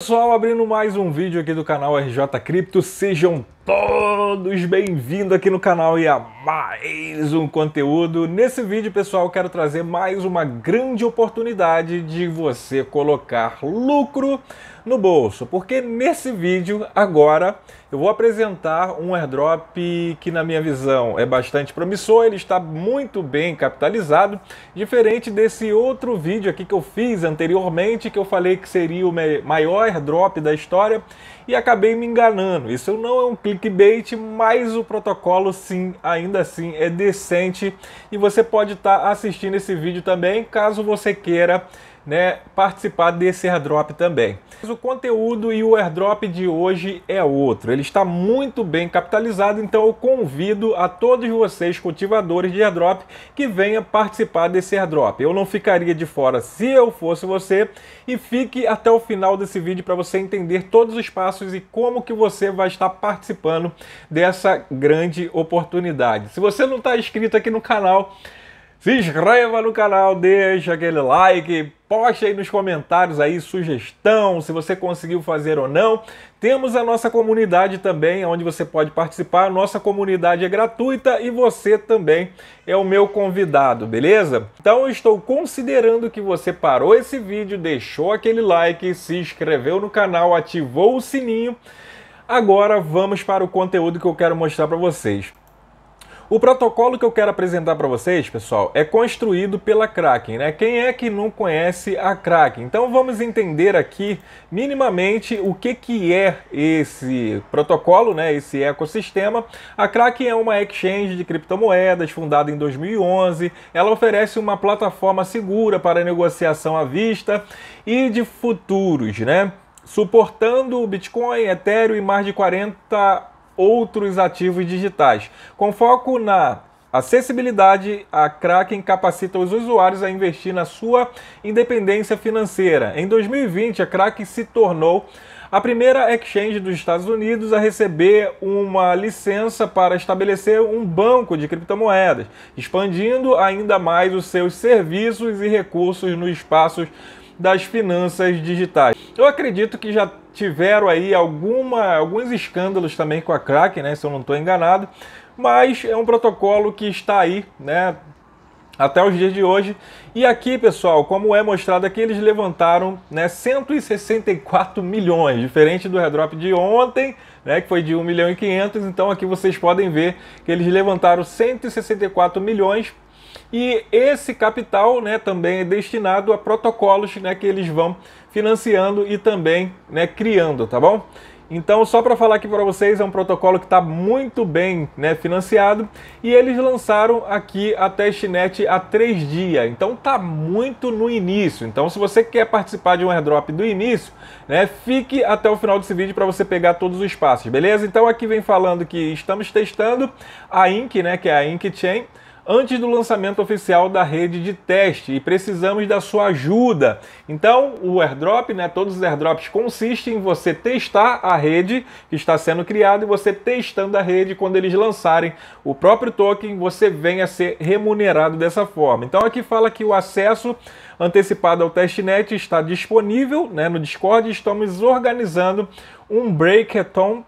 Pessoal, abrindo mais um vídeo aqui do canal RJ Cripto, sejam todos bem-vindos aqui no canal e a mais um conteúdo. Nesse vídeo, pessoal, quero trazer mais uma grande oportunidade de você colocar lucro no bolso, porque nesse vídeo agora eu vou apresentar um airdrop que na minha visão é bastante promissor, ele está muito bem capitalizado, diferente desse outro vídeo aqui que eu fiz anteriormente, que eu falei que seria o maior airdrop da história e acabei me enganando. Isso não é um clickbait, mas o protocolo sim, ainda assim é decente e você pode estar tá assistindo esse vídeo também, caso você queira né, participar desse airdrop também. Mas o conteúdo e o airdrop de hoje é outro. Ele está muito bem capitalizado, então eu convido a todos vocês cultivadores de airdrop que venham participar desse airdrop. Eu não ficaria de fora se eu fosse você e fique até o final desse vídeo para você entender todos os passos e como que você vai estar participando dessa grande oportunidade. Se você não está inscrito aqui no canal, se inscreva no canal, deixa aquele like, poste aí nos comentários aí sugestão, se você conseguiu fazer ou não. Temos a nossa comunidade também, onde você pode participar. Nossa comunidade é gratuita e você também é o meu convidado, beleza? Então estou considerando que você parou esse vídeo, deixou aquele like, se inscreveu no canal, ativou o sininho. Agora vamos para o conteúdo que eu quero mostrar para vocês. O protocolo que eu quero apresentar para vocês, pessoal, é construído pela Kraken, né? Quem é que não conhece a Kraken? Então vamos entender aqui minimamente o que, que é esse protocolo, né? Esse ecossistema. A Kraken é uma exchange de criptomoedas fundada em 2011. Ela oferece uma plataforma segura para negociação à vista e de futuros, né? Suportando o Bitcoin, Ethereum e mais de 40 outros ativos digitais. Com foco na Acessibilidade, a Kraken capacita os usuários a investir na sua independência financeira. Em 2020, a Kraken se tornou a primeira exchange dos Estados Unidos a receber uma licença para estabelecer um banco de criptomoedas, expandindo ainda mais os seus serviços e recursos no espaço das finanças digitais. Eu acredito que já tiveram aí alguma, alguns escândalos também com a Kraken, né? Se eu não estou enganado. Mas é um protocolo que está aí, né? até os dias de hoje. E aqui, pessoal, como é mostrado aqui, eles levantaram né, 164 milhões, diferente do redrop de ontem, né, que foi de 1 milhão e 500. Então aqui vocês podem ver que eles levantaram 164 milhões e esse capital né, também é destinado a protocolos né, que eles vão financiando e também né, criando, tá bom? Então, só para falar aqui para vocês, é um protocolo que está muito bem né, financiado e eles lançaram aqui a testnet há três dias. Então, está muito no início. Então, se você quer participar de um airdrop do início, né, fique até o final desse vídeo para você pegar todos os passos, beleza? Então, aqui vem falando que estamos testando a Inc, né, que é a Ink Chain antes do lançamento oficial da rede de teste e precisamos da sua ajuda. Então, o airdrop, né, todos os airdrops consistem em você testar a rede que está sendo criada e você testando a rede quando eles lançarem o próprio token, você venha a ser remunerado dessa forma. Então, aqui fala que o acesso antecipado ao testnet está disponível, né, no Discord, estamos organizando um breakathon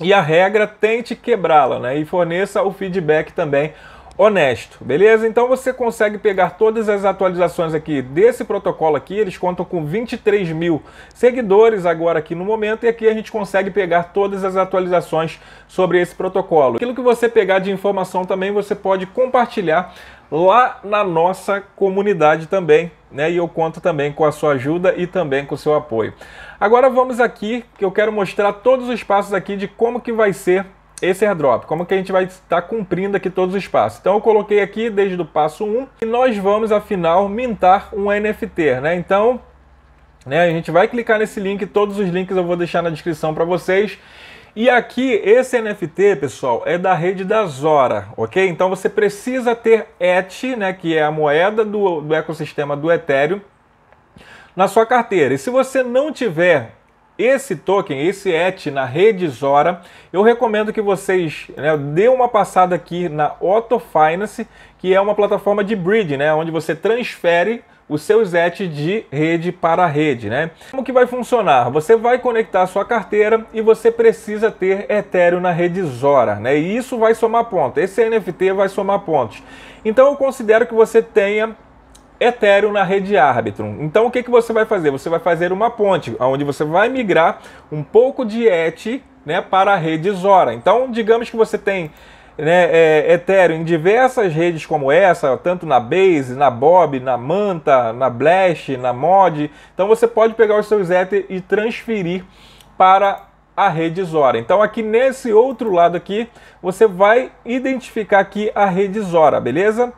e a regra tente quebrá-la, né? E forneça o feedback também honesto, beleza? Então você consegue pegar todas as atualizações aqui desse protocolo aqui, eles contam com 23 mil seguidores agora aqui no momento, e aqui a gente consegue pegar todas as atualizações sobre esse protocolo. Aquilo que você pegar de informação também, você pode compartilhar lá na nossa comunidade também, né? E eu conto também com a sua ajuda e também com o seu apoio. Agora vamos aqui, que eu quero mostrar todos os passos aqui de como que vai ser esse é airdrop, como que a gente vai estar cumprindo aqui todos os passos. Então eu coloquei aqui desde o passo 1 e nós vamos afinal mintar um NFT, né? Então, né, a gente vai clicar nesse link, todos os links eu vou deixar na descrição para vocês. E aqui, esse NFT, pessoal, é da rede da Zora, ok? Então você precisa ter ETH, né, que é a moeda do, do ecossistema do Ethereum, na sua carteira. E se você não tiver esse token, esse ETH na rede Zora, eu recomendo que vocês né, dê uma passada aqui na Otto Finance, que é uma plataforma de bridge, né, onde você transfere os seus ETH de rede para rede, né? Como que vai funcionar? Você vai conectar a sua carteira e você precisa ter Ethereum na rede Zora, né? E isso vai somar pontos. Esse NFT vai somar pontos. Então eu considero que você tenha Ethereum na rede Arbitrum. Então o que, que você vai fazer? Você vai fazer uma ponte, onde você vai migrar um pouco de ETH né, para a rede Zora. Então digamos que você tem né, é, Ethereum em diversas redes como essa, tanto na Base, na Bob, na Manta, na Blast, na Mod. Então você pode pegar os seus Ether e transferir para a rede Zora. Então aqui nesse outro lado aqui, você vai identificar aqui a rede Zora, beleza?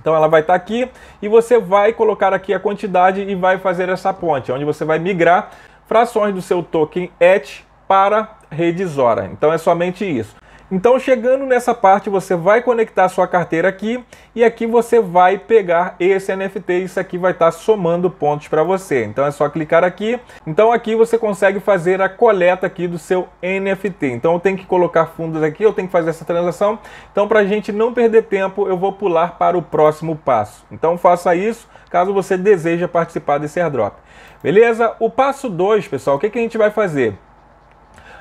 Então ela vai estar tá aqui e você vai colocar aqui a quantidade e vai fazer essa ponte, onde você vai migrar frações do seu token ETH para rede Zora. Então é somente isso. Então, chegando nessa parte, você vai conectar sua carteira aqui e aqui você vai pegar esse NFT. Isso aqui vai estar tá somando pontos para você. Então, é só clicar aqui. Então, aqui você consegue fazer a coleta aqui do seu NFT. Então, eu tenho que colocar fundos aqui, eu tenho que fazer essa transação. Então, para a gente não perder tempo, eu vou pular para o próximo passo. Então, faça isso caso você deseja participar desse airdrop. Beleza? O passo 2, pessoal, o que, que a gente vai fazer?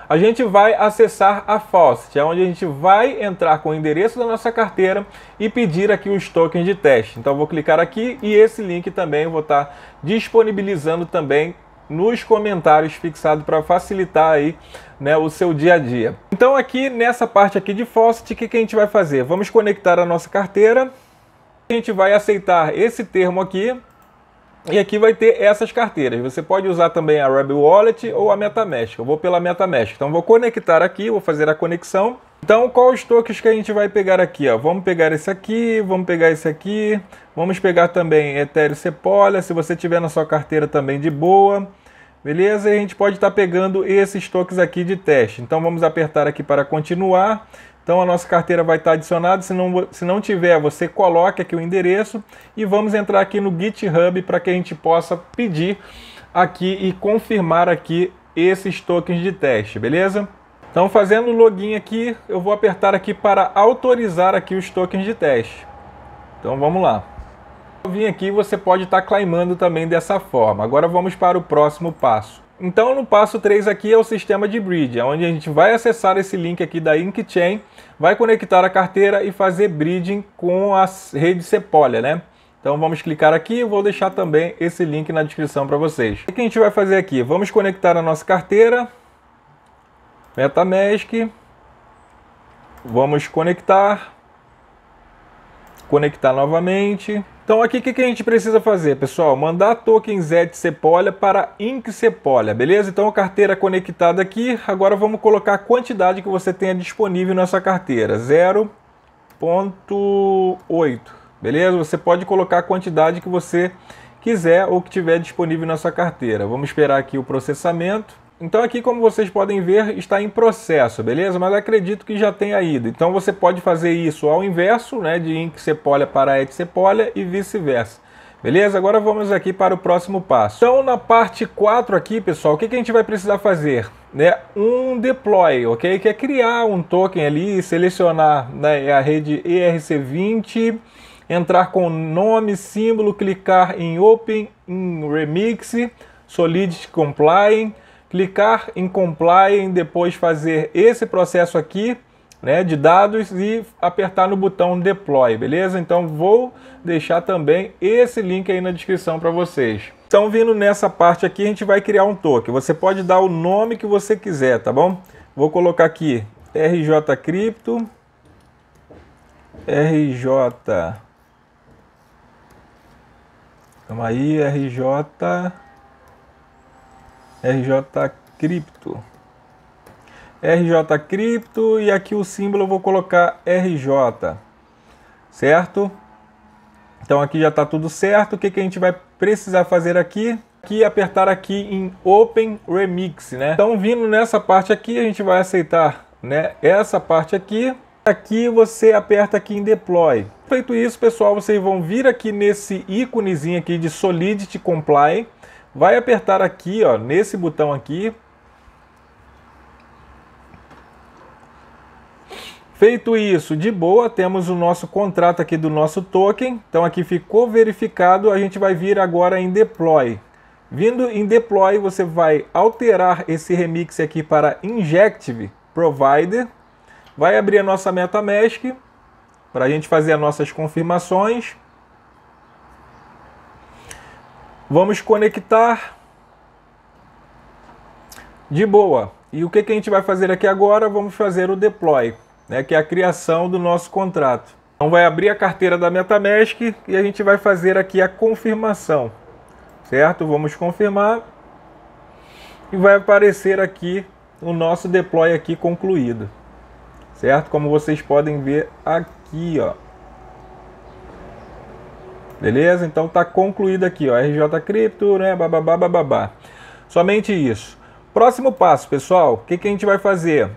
a gente vai acessar a Faucet, é onde a gente vai entrar com o endereço da nossa carteira e pedir aqui os tokens de teste. Então vou clicar aqui e esse link também vou estar disponibilizando também nos comentários fixado para facilitar aí né, o seu dia a dia. Então aqui nessa parte aqui de Faucet, o que, que a gente vai fazer? Vamos conectar a nossa carteira, a gente vai aceitar esse termo aqui, e aqui vai ter essas carteiras. Você pode usar também a Rebel Wallet ou a MetaMask. Eu vou pela MetaMask. Então vou conectar aqui, vou fazer a conexão. Então qual os tokens que a gente vai pegar aqui? Ó? Vamos pegar esse aqui, vamos pegar esse aqui. Vamos pegar também Ethereum Sepolia, se você tiver na sua carteira também de boa. Beleza? E a gente pode estar tá pegando esses tokens aqui de teste. Então vamos apertar aqui para continuar. Então a nossa carteira vai estar adicionada. Se não, se não tiver, você coloca aqui o endereço e vamos entrar aqui no GitHub para que a gente possa pedir aqui e confirmar aqui esses tokens de teste, beleza? Então fazendo o login aqui, eu vou apertar aqui para autorizar aqui os tokens de teste. Então vamos lá. Vim aqui, você pode estar climando também dessa forma. Agora vamos para o próximo passo. Então, no passo 3 aqui é o sistema de bridge, é onde a gente vai acessar esse link aqui da InkChain, vai conectar a carteira e fazer bridging com a rede Sepolia, né? Então vamos clicar aqui, vou deixar também esse link na descrição para vocês. O que a gente vai fazer aqui? Vamos conectar a nossa carteira, Metamask, vamos conectar, conectar novamente, então aqui o que, que, a gente precisa fazer, pessoal? Mandar tokens Z de para Inc beleza? Então a carteira conectada aqui. Agora vamos colocar a quantidade que você tenha disponível nessa carteira. 0.8, beleza? Você pode colocar a quantidade que você quiser ou que tiver disponível na sua carteira. Vamos esperar aqui o processamento. Então aqui, como vocês podem ver, está em processo, beleza? Mas acredito que já tenha ido. Então você pode fazer isso ao inverso, né? De inc sepolha para et sepolha e vice-versa. Beleza? Agora vamos aqui para o próximo passo. Então na parte 4 aqui, pessoal, o que, que a gente vai precisar fazer? Né? Um deploy, ok? Que é criar um token ali, selecionar né, a rede ERC20 entrar com nome, símbolo, clicar em Open, em Remix, Solidity Complying, clicar em Comply, depois fazer esse processo aqui né, de dados e apertar no botão Deploy, beleza? Então vou deixar também esse link aí na descrição para vocês. Então vindo nessa parte aqui, a gente vai criar um token. Você pode dar o nome que você quiser, tá bom? Vou colocar aqui RJ Crypto, RJ, aí, RJ RJ Cripto. RJ Cripto e aqui o símbolo eu vou colocar RJ, certo? Então aqui já está tudo certo. O que, que a gente vai precisar fazer aqui? Aqui apertar aqui em Open Remix, né? Então vindo nessa parte aqui a gente vai aceitar, né? Essa parte aqui. Aqui você aperta aqui em Deploy. Feito isso, pessoal, vocês vão vir aqui nesse íconezinho aqui de Solidity Comply vai apertar aqui, ó, nesse botão aqui. Feito isso, de boa, temos o nosso contrato aqui do nosso token. Então aqui ficou verificado, a gente vai vir agora em deploy. Vindo em deploy, você vai alterar esse remix aqui para injective provider. Vai abrir a nossa MetaMask para a gente fazer as nossas confirmações. Vamos conectar de boa. E o que, que a gente vai fazer aqui agora? Vamos fazer o deploy, né, que é a criação do nosso contrato. Então vai abrir a carteira da Metamask e a gente vai fazer aqui a confirmação, certo? Vamos confirmar e vai aparecer aqui o nosso deploy aqui concluído, certo? Como vocês podem ver aqui, ó. Beleza? Então tá concluído aqui, ó, RJ Cripto, né, bababá, bababá. Somente isso. Próximo passo, pessoal, o que, que a gente vai fazer?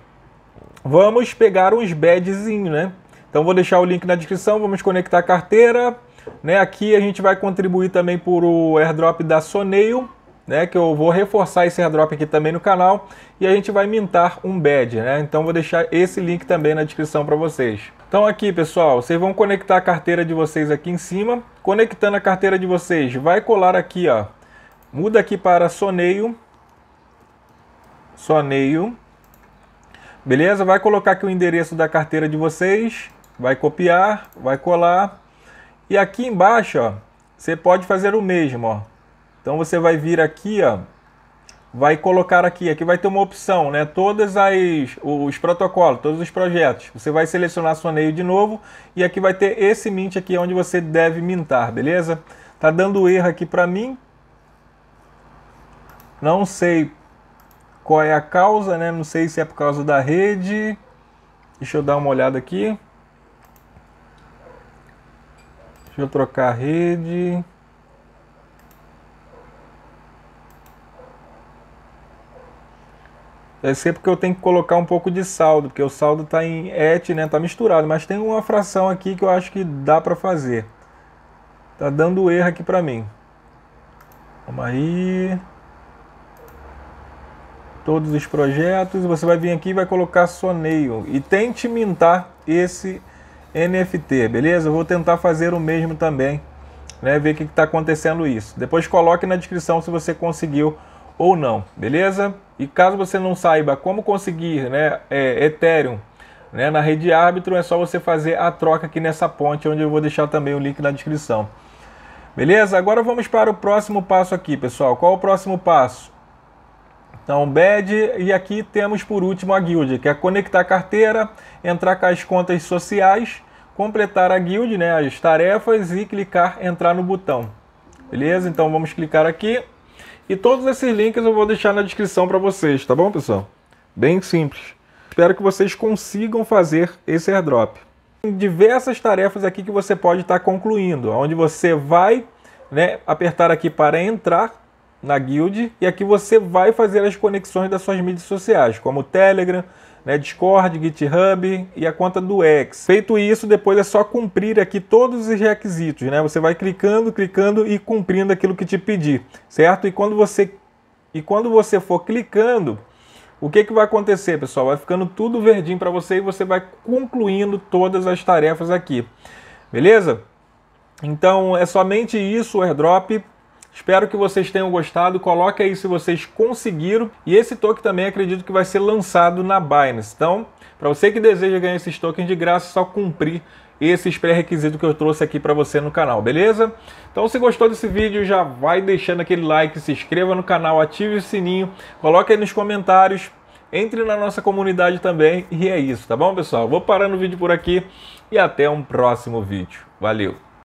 Vamos pegar uns badzinho, né? Então vou deixar o link na descrição, vamos conectar a carteira, né? Aqui a gente vai contribuir também por o airdrop da Soneio, né, que eu vou reforçar esse airdrop aqui também no canal e a gente vai mintar um bad, né? Então vou deixar esse link também na descrição para vocês. Então aqui pessoal, vocês vão conectar a carteira de vocês aqui em cima. Conectando a carteira de vocês, vai colar aqui ó. Muda aqui para soneio. Soneio. Beleza? Vai colocar aqui o endereço da carteira de vocês. Vai copiar, vai colar. E aqui embaixo ó, você pode fazer o mesmo ó. Então você vai vir aqui ó vai colocar aqui, aqui vai ter uma opção, né? Todas as os protocolos, todos os projetos. Você vai selecionar sua ney de novo e aqui vai ter esse mint aqui onde você deve mintar, beleza? Tá dando erro aqui para mim. Não sei qual é a causa, né? Não sei se é por causa da rede. Deixa eu dar uma olhada aqui. Deixa eu trocar a rede. Deve é ser porque eu tenho que colocar um pouco de saldo, porque o saldo está em et, né? Está misturado, mas tem uma fração aqui que eu acho que dá para fazer. Tá dando erro aqui para mim. Vamos aí. Todos os projetos. Você vai vir aqui e vai colocar soneio. E tente mintar esse NFT, beleza? Eu vou tentar fazer o mesmo também. Né? Ver o que está acontecendo isso. Depois coloque na descrição se você conseguiu ou não, beleza? E caso você não saiba como conseguir né, é, Ethereum né, na rede árbitro, é só você fazer a troca aqui nessa ponte, onde eu vou deixar também o link na descrição. Beleza? Agora vamos para o próximo passo aqui, pessoal. Qual é o próximo passo? Então, BED, e aqui temos por último a guild, que é conectar a carteira, entrar com as contas sociais, completar a guild, né, as tarefas e clicar entrar no botão. Beleza? Então vamos clicar aqui. E todos esses links eu vou deixar na descrição para vocês, tá bom, pessoal? Bem simples. Espero que vocês consigam fazer esse airdrop. Tem diversas tarefas aqui que você pode estar tá concluindo, onde você vai né, apertar aqui para entrar na guild e aqui você vai fazer as conexões das suas mídias sociais, como o Telegram, né, Discord, GitHub e a conta do X. Feito isso, depois é só cumprir aqui todos os requisitos, né? Você vai clicando, clicando e cumprindo aquilo que te pedir, certo? E quando você e quando você for clicando, o que, que vai acontecer, pessoal? Vai ficando tudo verdinho para você e você vai concluindo todas as tarefas aqui. Beleza? Então é somente isso o airdrop. Espero que vocês tenham gostado. Coloque aí se vocês conseguiram. E esse token também acredito que vai ser lançado na Binance. Então, para você que deseja ganhar esses tokens de graça, é só cumprir esses pré-requisitos que eu trouxe aqui para você no canal, beleza? Então se gostou desse vídeo, já vai deixando aquele like, se inscreva no canal, ative o sininho, coloque aí nos comentários, entre na nossa comunidade também e é isso, tá bom pessoal? Vou parando o vídeo por aqui e até um próximo vídeo. Valeu!